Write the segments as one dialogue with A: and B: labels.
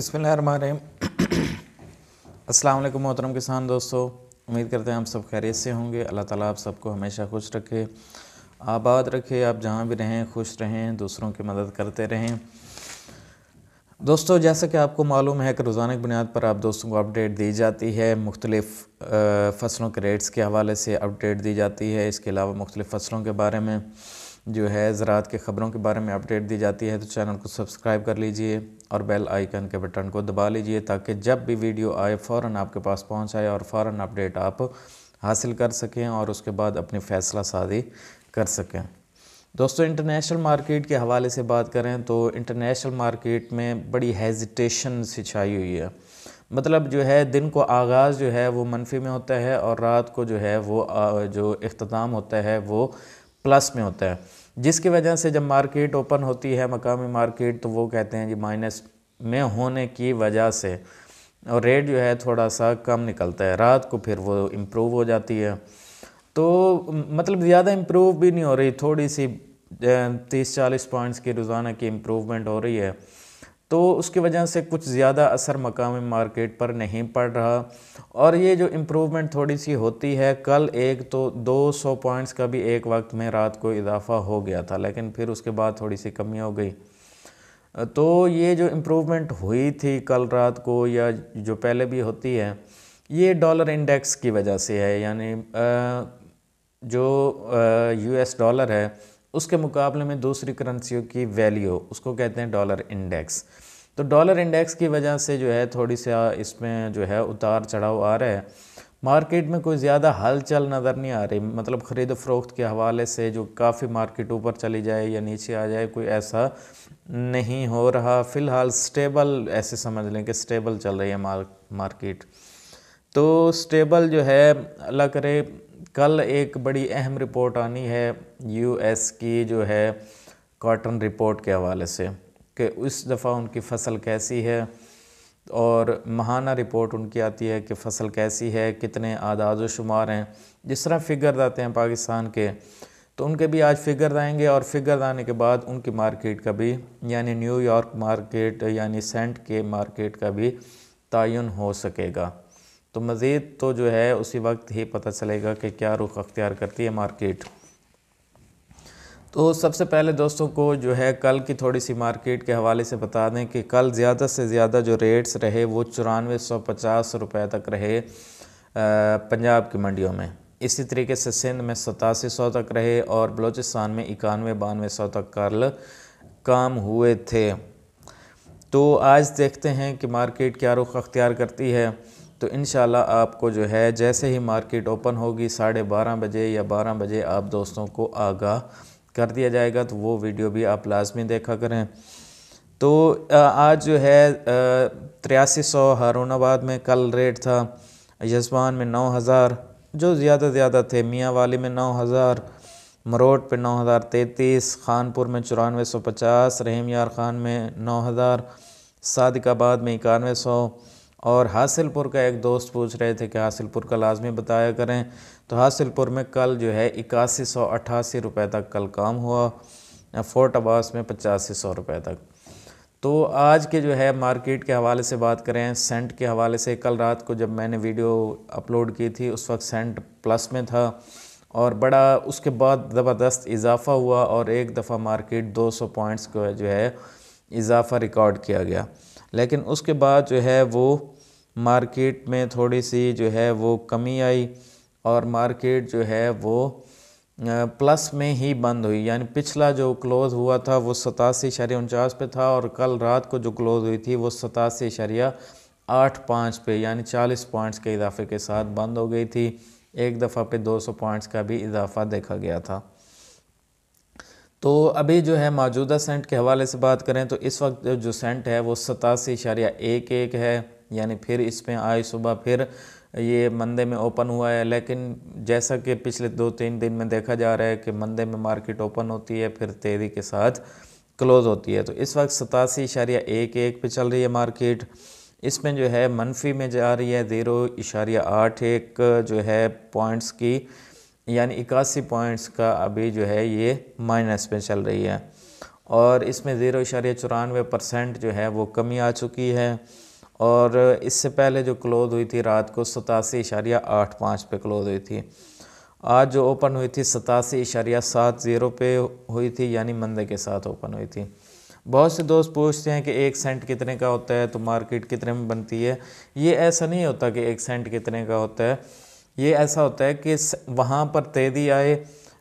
A: अस्सलाम वालेकुम मोहतरम किसान दोस्तों उम्मीद करते हैं आप सब खैरियत से होंगे अल्लाह ताला आप सबको हमेशा खुश रखे आबाद रखे आप जहाँ भी रहें खुश रहें दूसरों की मदद करते रहें दोस्तों जैसा कि आपको मालूम है कि रोज़ाना बुनियाद पर आप दोस्तों को अपडेट दी जाती है मुख्तलिफ़ फसलों के रेट्स के हवाले से अपडेट दी जाती है इसके अलावा मुख्तलिफ़ फसलों के बारे में जो है ज़रात के ख़बरों के बारे में अपडेट दी जाती है तो चैनल को सब्सक्राइब कर लीजिए और बेल आइकन के बटन को दबा लीजिए ताकि जब भी वीडियो आए फ़ौर आपके पास पहुँच आए और फ़ौर अपडेट आप हासिल कर सकें और उसके बाद अपनी फ़ैसला साजी कर सकें दोस्तों इंटरनेशनल मार्केट के हवाले से बात करें तो इंटरनेशनल मार्केट में बड़ी हेजिटेशन सी छाई हुई है मतलब जो है दिन को आगाज़ जो है वो मनफी में होता है और रात को जो है वो जो अख्ताम होता है वो प्लस में होता है जिसकी वजह से जब मार्केट ओपन होती है मकामी मार्केट तो वो कहते हैं जी माइनस में होने की वजह से और रेट जो है थोड़ा सा कम निकलता है रात को फिर वो इम्प्रूव हो जाती है तो मतलब ज़्यादा इम्प्रूव भी नहीं हो रही थोड़ी सी तीस चालीस पॉइंट्स की रोज़ाना की इम्प्रूवमेंट हो रही है तो उसकी वजह से कुछ ज़्यादा असर मकामी मार्केट पर नहीं पड़ रहा और ये जो इम्प्रूवमेंट थोड़ी सी होती है कल एक तो 200 पॉइंट्स का भी एक वक्त में रात को इजाफा हो गया था लेकिन फिर उसके बाद थोड़ी सी कमी हो गई तो ये जो इम्प्रूवमेंट हुई थी कल रात को या जो पहले भी होती है ये डॉलर इंडेक्स की वजह से है यानी जो यूएस डॉलर है उसके मुकाबले में दूसरी करेंसियों की वैल्यू उसको कहते हैं डॉलर इंडेक्स तो डॉलर इंडेक्स की वजह से जो है थोड़ी सा इसमें जो है उतार चढ़ाव आ रहा है मार्केट में कोई ज़्यादा हलचल नज़र नहीं आ रही मतलब ख़रीद फरोख्त के हवाले से जो काफ़ी मार्केट ऊपर चली जाए या नीचे आ जाए कोई ऐसा नहीं हो रहा फ़िलहाल स्टेबल ऐसे समझ लें कि स्टेबल चल रही है मार्केट तो स्टेबल जो है अल्लाह करे कल एक बड़ी अहम रिपोर्ट आनी है यूएस की जो है कॉटन रिपोर्ट के हवाले से कि उस दफ़ा उनकी फसल कैसी है और महाना रिपोर्ट उनकी आती है कि फसल कैसी है कितने आदाद शुमार हैं जिस तरह फिगर आते हैं पाकिस्तान के तो उनके भी आज फिगर आएंगे और फिगर आने के बाद उनकी मार्केट का भी यानी न्यूयॉर्क मार्केट यानी सेंट के मार्केट का भी तयन हो सकेगा तो मज़ीद तो जो है उसी वक्त ही पता चलेगा कि क्या रुख अख्तियार करती है मार्केट तो सबसे पहले दोस्तों को जो है कल की थोड़ी सी मार्केट के हवाले से बता दें कि कल ज़्यादा से ज़्यादा जो रेट्स रहे वो चौरानवे सौ पचास रुपये तक रहे पंजाब की मंडियों में इसी तरीके से सिंध में सतासी सौ तक रहे और बलूचिस्तान में इक्यानवे बानवे सौ तक कल काम हुए थे तो आज देखते हैं कि मार्केट क्या रुख अख्तियार करती है तो इन आपको जो है जैसे ही मार्केट ओपन होगी साढ़े बारह बजे या बारह बजे आप दोस्तों को आगाह कर दिया जाएगा तो वो वीडियो भी आप लाजमी देखा करें तो आज जो है तिरासी सौ हारूनाबाद में कल रेट था यजमान में नौ हज़ार जो ज़्यादा ज़्यादा थे मियाँ वाली में नौ हज़ार मरोट पे नौ हज़ार तैंतीस खानपुर में चौरानवे सौ पचास रहीम यार खान में नौ हज़ार सादिकाबाद में इक्यानवे सौ और हासिलपुर का एक दोस्त पूछ रहे थे कि हासिलपुर का लाजमी बताया करें तो हासिलपुर में कल जो है इक्यासी सौ अट्ठासी रुपये तक कल काम हुआ फोर्ट अब्बास में पचासी सौ रुपये तक तो आज के जो है मार्केट के हवाले से बात करें सेंट के हवाले से कल रात को जब मैंने वीडियो अपलोड की थी उस वक्त सेंट प्लस में था और बड़ा उसके बाद ज़बरदस्त इजाफ़ा हुआ और एक दफ़ा मार्केट 200 पॉइंट्स को जो है इजाफ़ा रिकॉर्ड किया गया लेकिन उसके बाद जो है वो मार्केट में थोड़ी सी जो है वो कमी आई और मार्केट जो है वो प्लस में ही बंद हुई यानी पिछला जो क्लोज़ हुआ था वो सतासी इशारिया उनचास पे था और कल रात को जो क्लोज़ हुई थी वो सतासी इशारिया आठ पाँच पे यानी चालीस पॉइंट्स के इजाफे के साथ बंद हो गई थी एक दफ़ा पे दो सौ पॉइंट्स का भी इजाफा देखा गया था तो अभी जो है मौजूदा सेंट के हवाले से बात करें तो इस वक्त जो सेंट है वो सतासी इशारिया एक एक है यानी फिर इसमें आए सुबह फिर ये मंदे में ओपन हुआ है लेकिन जैसा कि पिछले दो तीन दिन में देखा जा रहा है कि मंदे में मार्केट ओपन होती है फिर तेज़ी के साथ क्लोज़ होती है तो इस वक्त सतासी इशारिया एक एक पे चल रही है मार्केट इसमें जो है मनफी में जा रही है ज़ीरो इशारिया आठ एक जो है पॉइंट्स की यानी इक्यासी पॉइंट्स का अभी जो है ये माइनस में चल रही है और इसमें ज़ीरो इशारिया चौरानवे परसेंट जो है वो कमी आ चुकी है और इससे पहले जो क्लोज हुई थी रात को सतासी इशारिया आठ पाँच पर क्लोज हुई थी आज जो ओपन हुई थी सतासी इशारिया सात ज़ीरो पे हुई थी यानी मंदे के साथ ओपन हुई थी बहुत से दोस्त पूछते हैं कि एक सेंट कितने का होता है तो मार्केट कितने में बनती है ये ऐसा नहीं होता कि एक सेंट कितने का होता है ये ऐसा होता है कि वहाँ पर तेज़ी आए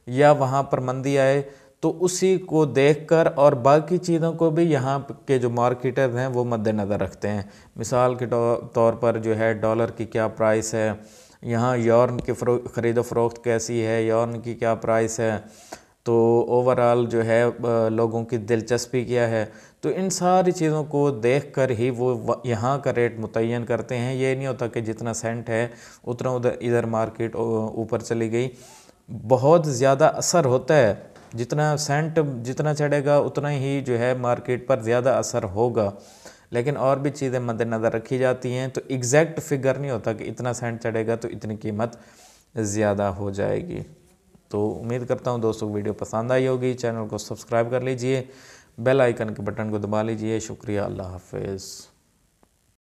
A: या वहाँ पर मंदी आए तो उसी को देखकर और बाकी चीज़ों को भी यहाँ के जो मार्केटर हैं वो मद्देनज़र रखते हैं मिसाल के तो, तौर पर जो है डॉलर की क्या प्राइस है यहाँ यौन की ख़रीदो फरोख्त कैसी है यौन की क्या प्राइस है तो ओवरऑल जो है लोगों की दिलचस्पी क्या है तो इन सारी चीज़ों को देख कर ही वो यहाँ का रेट मुतन करते हैं ये नहीं होता कि जितना सेंट है उतना उधर इधर मार्केट ऊपर चली गई बहुत ज़्यादा असर होता है जितना सेंट जितना चढ़ेगा उतना ही जो है मार्केट पर ज़्यादा असर होगा लेकिन और भी चीज़ें मद्देनज़र रखी जाती हैं तो एग्जैक्ट फिगर नहीं होता कि इतना सेंट चढ़ेगा तो इतनी कीमत ज़्यादा हो जाएगी तो उम्मीद करता हूँ दोस्तों वीडियो पसंद आई होगी चैनल को सब्सक्राइब कर लीजिए बेल आइकन के बटन को दबा लीजिए शुक्रिया अल्लाह हाफिज़